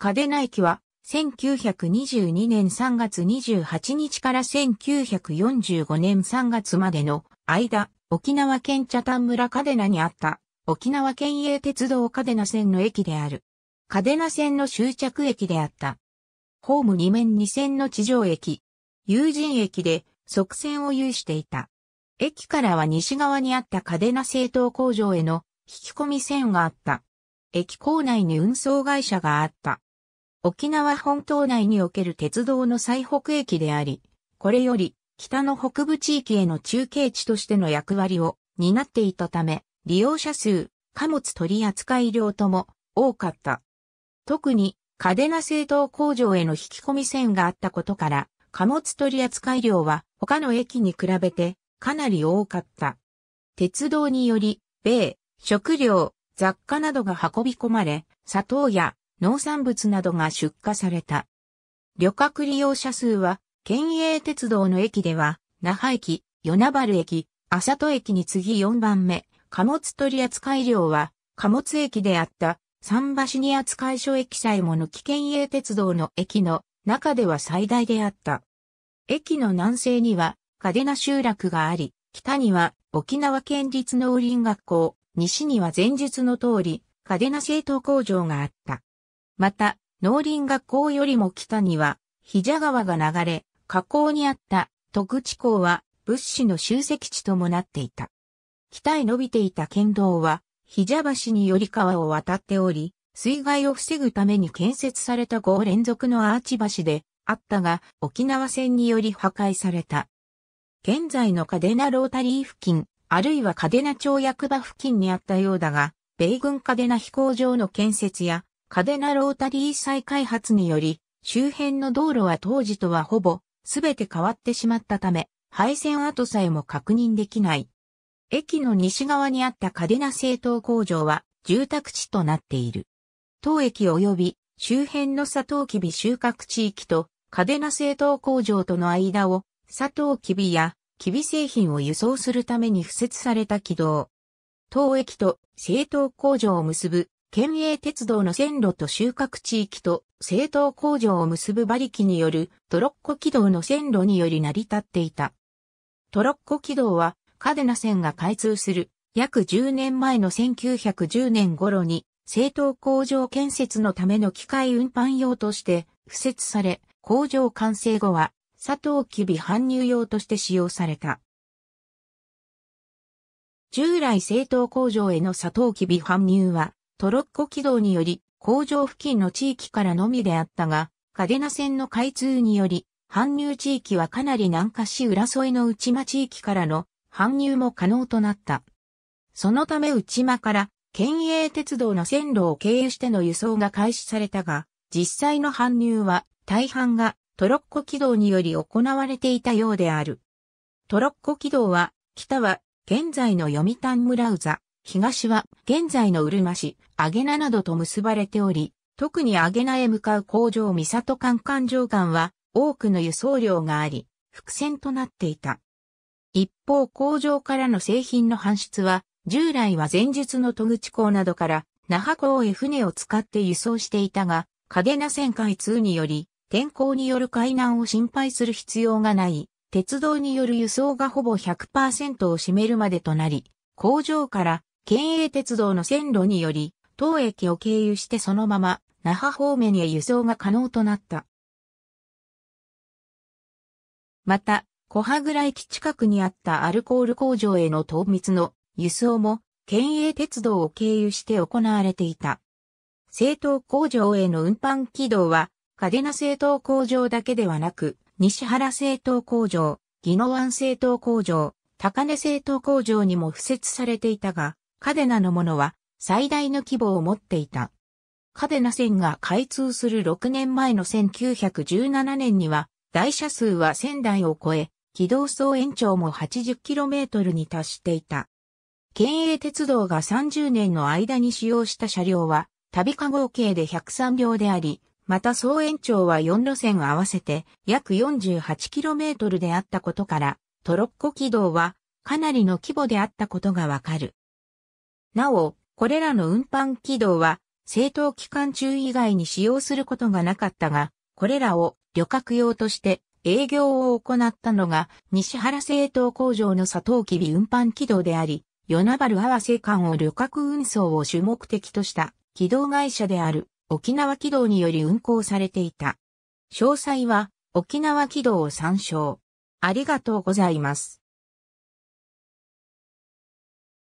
嘉手ナ駅は、1922年3月28日から1945年3月までの間、沖縄県茶丹村嘉手ナにあった沖縄県営鉄道嘉手ナ線の駅である。嘉手ナ線の終着駅であった。ホーム2面2線の地上駅、有人駅で側線を有していた。駅からは西側にあった嘉手ナ製糖工場への引き込み線があった。駅構内に運送会社があった。沖縄本島内における鉄道の最北駅であり、これより北の北部地域への中継地としての役割を担っていたため、利用者数、貨物取扱量とも多かった。特に、嘉手納製糖工場への引き込み線があったことから、貨物取扱量は他の駅に比べてかなり多かった。鉄道により、米、食料、雑貨などが運び込まれ、砂糖や農産物などが出荷された。旅客利用者数は、県営鉄道の駅では、那覇駅、与那原駅、浅戸駅に次4番目、貨物取扱量は、貨物駅であった、桟橋に扱い所駅さえも抜き県営鉄道の駅の中では最大であった。駅の南西には、嘉手納集落があり、北には沖縄県立農林学校、西には前述の通り、嘉手納製糖工場があった。また、農林学校よりも北には、比蛇川が流れ、河口にあった徳地港は物資の集積地ともなっていた。北へ伸びていた県道は、比蛇橋により川を渡っており、水害を防ぐために建設された5連続のアーチ橋であったが、沖縄戦により破壊された。現在のカデナロータリー付近、あるいはカデナ町役場付近にあったようだが、米軍カデナ飛行場の建設やカデナロータリー再開発により、周辺の道路は当時とはほぼ、すべて変わってしまったため、廃線跡さえも確認できない。駅の西側にあったカデナ製糖工場は、住宅地となっている。当駅及び周辺のサトウキビ収穫地域とカデナ製糖工場との間をサトウキビやキビ製品を輸送するために付設された軌道。当駅と製糖工場を結ぶ県営鉄道の線路と収穫地域と製糖工場を結ぶ馬力によるトロッコ軌道の線路により成り立っていた。トロッコ軌道はカデナ線が開通する約10年前の1910年頃に製糖工場建設のための機械運搬用として付設され、工場完成後は砂糖きび搬入用として使用された。従来製糖工場への砂糖きび搬入はトロッコ軌道により、工場付近の地域からのみであったが、カデナ線の開通により、搬入地域はかなり南下し浦添の内間地域からの搬入も可能となった。そのため内間から県営鉄道の線路を経由しての輸送が開始されたが、実際の搬入は大半がトロッコ軌道により行われていたようである。トロッコ軌道は北は現在の読谷村宇座、東は現在のうるま市、揚げななどと結ばれており、特に揚げなへ向かう工場三里間環状間は多くの輸送量があり、伏線となっていた。一方工場からの製品の搬出は、従来は前述の戸口港などから那覇港へ船を使って輸送していたが、嘉手納線開通により、天候による海難を心配する必要がない、鉄道による輸送がほぼ100%を占めるまでとなり、工場から県営鉄道の線路により、当駅を経由してそのまま、那覇方面へ輸送が可能となった。また、小羽倉駅近くにあったアルコール工場への糖蜜の輸送も、県営鉄道を経由して行われていた。製糖工場への運搬軌道は、嘉手納製糖工場だけではなく、西原製糖工場、宜野湾製糖工場、高根製糖工場にも付設されていたが、カデナのものは最大の規模を持っていた。カデナ線が開通する6年前の1917年には、台車数は1000台を超え、軌道総延長も 80km に達していた。県営鉄道が30年の間に使用した車両は、旅か合計で103両であり、また総延長は4路線合わせて約 48km であったことから、トロッコ軌道はかなりの規模であったことがわかる。なお、これらの運搬軌道は、政党期間中以外に使用することがなかったが、これらを旅客用として営業を行ったのが、西原製糖工場のトウキビ運搬軌道であり、与那原合わせ間を旅客運送を主目的とした軌道会社である沖縄軌道により運行されていた。詳細は沖縄軌道を参照。ありがとうございます。